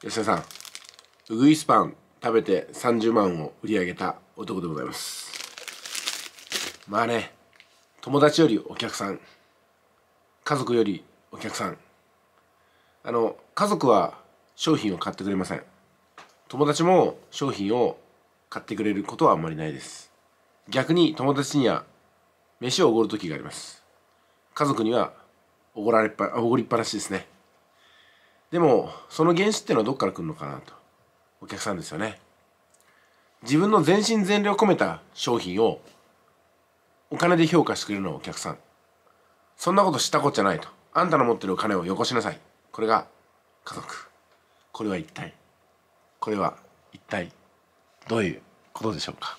吉田さんうぐいスパン食べて30万を売り上げた男でございますまあね友達よりお客さん家族よりお客さんあの家族は商品を買ってくれません友達も商品を買ってくれることはあんまりないです逆に友達には飯をおごる時があります家族にはおごられっぱおごりっぱなしですねでもその原資っていうのはどっから来るのかなとお客さんですよね自分の全身全霊を込めた商品をお金で評価してくれるのはお客さんそんなことしたことじゃないとあんたの持ってるお金をよこしなさいこれが家族これは一体これは一体どういうことでしょうか